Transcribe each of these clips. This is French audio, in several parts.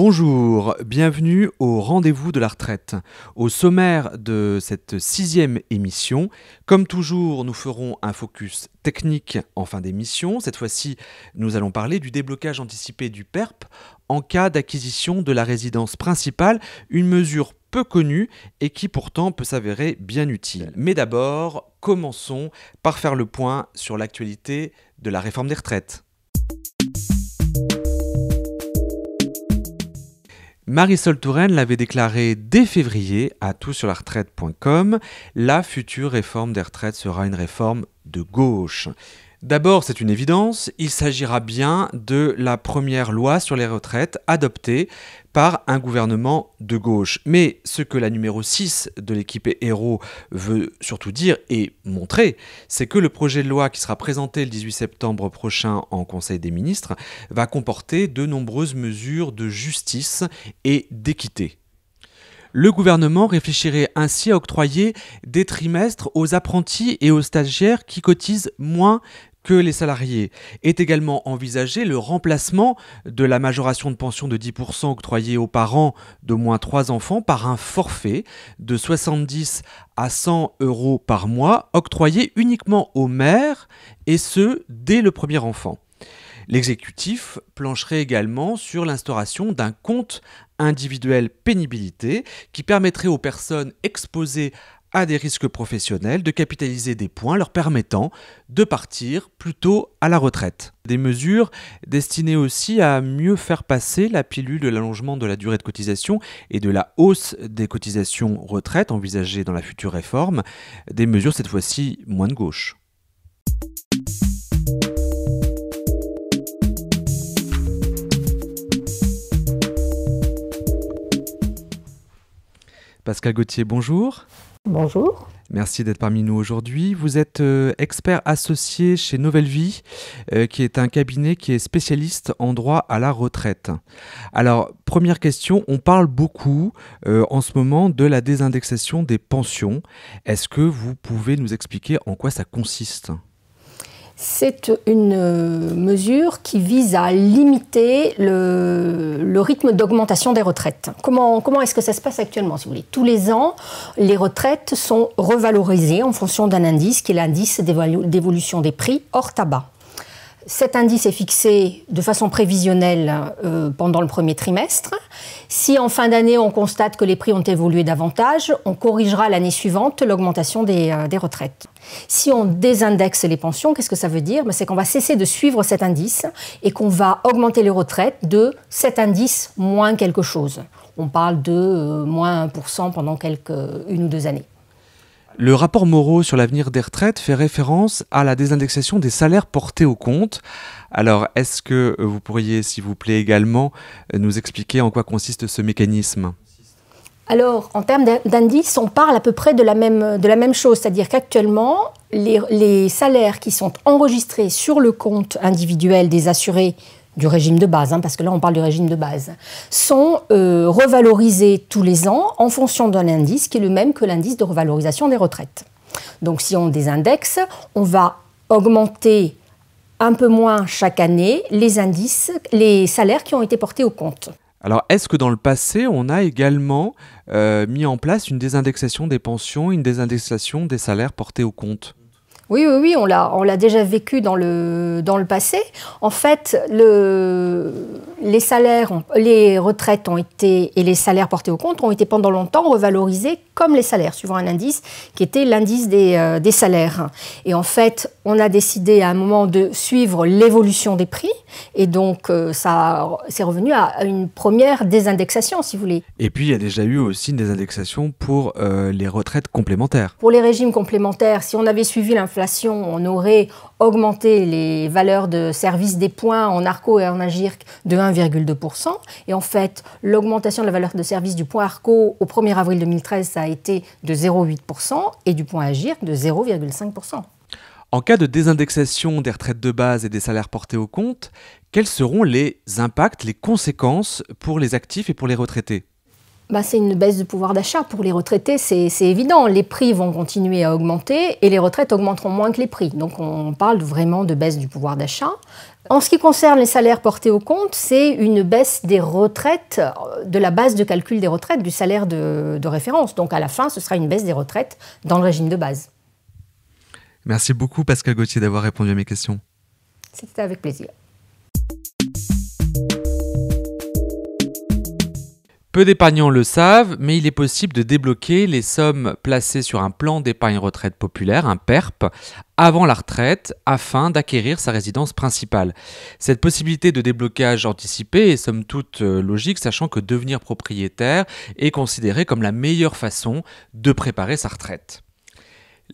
Bonjour, bienvenue au rendez-vous de la retraite. Au sommaire de cette sixième émission, comme toujours, nous ferons un focus technique en fin d'émission. Cette fois-ci, nous allons parler du déblocage anticipé du PERP e en cas d'acquisition de la résidence principale, une mesure peu connue et qui pourtant peut s'avérer bien utile. Mais d'abord, commençons par faire le point sur l'actualité de la réforme des retraites. Marisol Touraine l'avait déclaré dès février à toutsurlaretraite.com, la future réforme des retraites sera une réforme de gauche. D'abord, c'est une évidence, il s'agira bien de la première loi sur les retraites adoptée par un gouvernement de gauche. Mais ce que la numéro 6 de l'équipe Héros veut surtout dire et montrer, c'est que le projet de loi qui sera présenté le 18 septembre prochain en Conseil des ministres va comporter de nombreuses mesures de justice et d'équité. Le gouvernement réfléchirait ainsi à octroyer des trimestres aux apprentis et aux stagiaires qui cotisent moins que les salariés. Est également envisagé le remplacement de la majoration de pension de 10% octroyée aux parents de moins 3 enfants par un forfait de 70 à 100 euros par mois octroyé uniquement aux mères et ce dès le premier enfant. L'exécutif plancherait également sur l'instauration d'un compte individuel pénibilité qui permettrait aux personnes exposées à des risques professionnels de capitaliser des points leur permettant de partir plutôt à la retraite. Des mesures destinées aussi à mieux faire passer la pilule de l'allongement de la durée de cotisation et de la hausse des cotisations retraite envisagées dans la future réforme, des mesures cette fois-ci moins de gauche. Pascal Gauthier, bonjour. Bonjour. Merci d'être parmi nous aujourd'hui. Vous êtes euh, expert associé chez Nouvelle Vie, euh, qui est un cabinet qui est spécialiste en droit à la retraite. Alors, première question, on parle beaucoup euh, en ce moment de la désindexation des pensions. Est-ce que vous pouvez nous expliquer en quoi ça consiste c'est une euh, mesure qui vise à limiter le, rythme d'augmentation des retraites. Comment, est-ce que ça se passe actuellement si vous voulez Tous les ans, les retraites sont revalorisées en fonction d'un indice qui est l'indice d'évolution des prix hors tabac. Cet indice est fixé de façon prévisionnelle euh, pendant le premier trimestre si en fin d'année, on constate que les prix ont évolué davantage, on corrigera l'année suivante l'augmentation des, euh, retraites. Si on désindexe les pensions, qu'est-ce que ça veut dire ben, C'est qu'on va cesser de suivre cet indice et qu'on va augmenter les retraites de cet indice moins quelque chose. On parle de euh, moins 1% pendant quelques, une ou deux années. Le rapport Moreau sur l'avenir des retraites fait référence à la désindexation des salaires portés au compte. Alors, est-ce que vous pourriez, s'il vous plaît, également euh, nous expliquer en quoi consiste ce mécanisme alors, en termes d'indice, on parle à peu près de la même, de la même chose, c'est-à-dire qu'actuellement, les, les, salaires qui sont enregistrés sur le compte individuel des assurés du régime de base, hein, parce que là on parle du régime de base, sont euh, revalorisés tous les ans en fonction d'un indice qui est le même que l'indice de revalorisation des retraites. Donc si on désindexe, on va augmenter un peu moins chaque année les indices, les salaires qui ont été portés au compte. Alors, est-ce que dans le passé, on a également euh, mis en place une désindexation des pensions, une désindexation des salaires portés au compte oui, oui, oui, on l'a, on l'a déjà vécu dans le, dans le passé. En fait, le, les salaires, les retraites ont été, et les salaires portés au compte ont été pendant longtemps revalorisés comme les salaires, suivant un indice qui était l'indice des, euh, des salaires. Et en fait, on a décidé à un moment de suivre l'évolution des prix, et donc euh, ça, c'est revenu à une première désindexation, si vous voulez. Et puis, il y a déjà eu aussi une désindexation pour euh, les retraites complémentaires. Pour les régimes complémentaires, si on avait suivi l'inflation, on aurait augmenté les valeurs de service des points en ARCO et en AGIRC de 1,2%. Et en fait, l'augmentation de la valeur de service du point ARCO au 1er avril 2013, ça a été de 0,8% et du point AGIRC de 0,5%. En cas de désindexation des retraites de base et des salaires portés au compte, quels seront les impacts, les conséquences pour les actifs et pour les retraités bah, c'est une baisse du pouvoir d'achat pour les retraités, c'est évident. Les prix vont continuer à augmenter et les retraites augmenteront moins que les prix. Donc on parle vraiment de baisse du pouvoir d'achat. En ce qui concerne les salaires portés au compte, c'est une baisse des retraites, euh, de la base de calcul des retraites, du salaire de, de référence. Donc à la fin, ce sera une baisse des retraites dans le régime de base. Merci beaucoup Pascal Gauthier d'avoir répondu à mes questions. C'était avec plaisir. Peu d'épargnants le savent, mais il est possible de débloquer les sommes placées sur un plan d'épargne retraite populaire, un PERP, e avant la retraite afin d'acquérir sa résidence principale. Cette possibilité de déblocage anticipé est somme toute euh, logique, sachant que devenir propriétaire est considéré comme la meilleure façon de préparer sa retraite.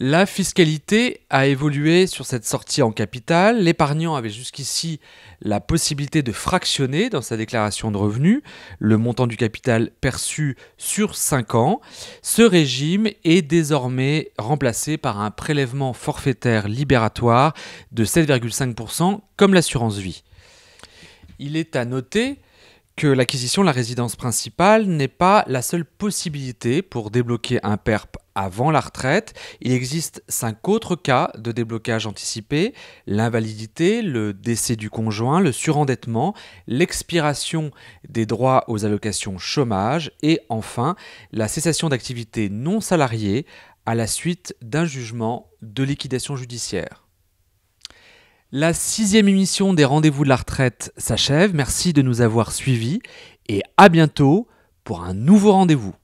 La fiscalité a évolué sur cette sortie en capital. L'épargnant avait jusqu'ici la possibilité de fractionner dans sa déclaration de revenus le montant du capital perçu sur 5 ans. Ce régime est désormais remplacé par un prélèvement forfaitaire libératoire de 7,5% comme l'assurance vie. Il est à noter que l'acquisition de la résidence principale n'est pas la seule possibilité pour débloquer un PERP avant la retraite. Il existe cinq autres cas de déblocage anticipé l'invalidité, le décès du conjoint, le surendettement, l'expiration des droits aux allocations chômage et enfin la cessation d'activité non salariée à la suite d'un jugement de liquidation judiciaire. La sixième émission des Rendez-vous de la retraite s'achève. Merci de nous avoir suivis et à bientôt pour un nouveau rendez-vous.